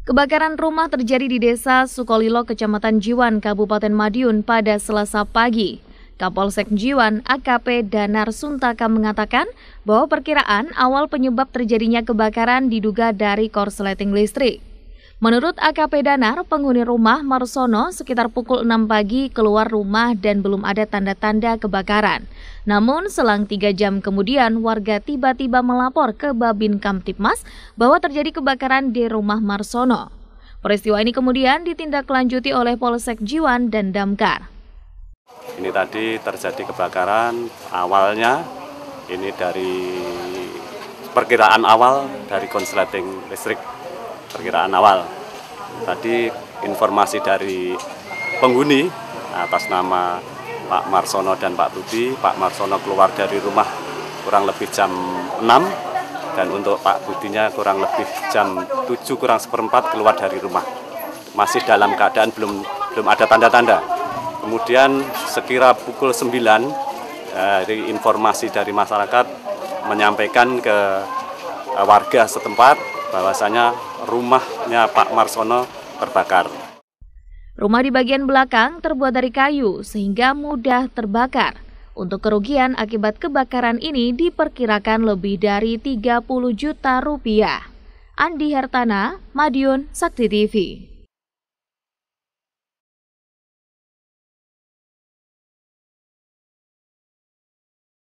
Kebakaran rumah terjadi di Desa Sukolilo, Kecamatan Jiwan, Kabupaten Madiun pada Selasa pagi. Kapolsek Jiwan, AKP Danar Suntaka mengatakan bahwa perkiraan awal penyebab terjadinya kebakaran diduga dari korsleting listrik. Menurut AKP Danar, penghuni rumah Marsono sekitar pukul 6 pagi keluar rumah dan belum ada tanda-tanda kebakaran. Namun selang 3 jam kemudian warga tiba-tiba melapor ke Babin Kamtipmas bahwa terjadi kebakaran di rumah Marsono. Peristiwa ini kemudian ditindaklanjuti oleh Polsek Jiwan dan Damkar. Ini tadi terjadi kebakaran awalnya ini dari perkiraan awal dari konsleting listrik perkiraan awal. Tadi informasi dari penghuni atas nama Pak Marsono dan Pak Budi, Pak Marsono keluar dari rumah kurang lebih jam 6 dan untuk Pak Budinya kurang lebih jam 7 kurang seperempat keluar dari rumah. Masih dalam keadaan belum belum ada tanda-tanda. Kemudian sekira pukul 9 dari informasi dari masyarakat menyampaikan ke warga setempat bahwasanya rumahnya Pak Marsono terbakar. Rumah di bagian belakang terbuat dari kayu sehingga mudah terbakar. Untuk kerugian akibat kebakaran ini diperkirakan lebih dari 30 juta rupiah. Andi Hertana, Madiun, Sakti TV.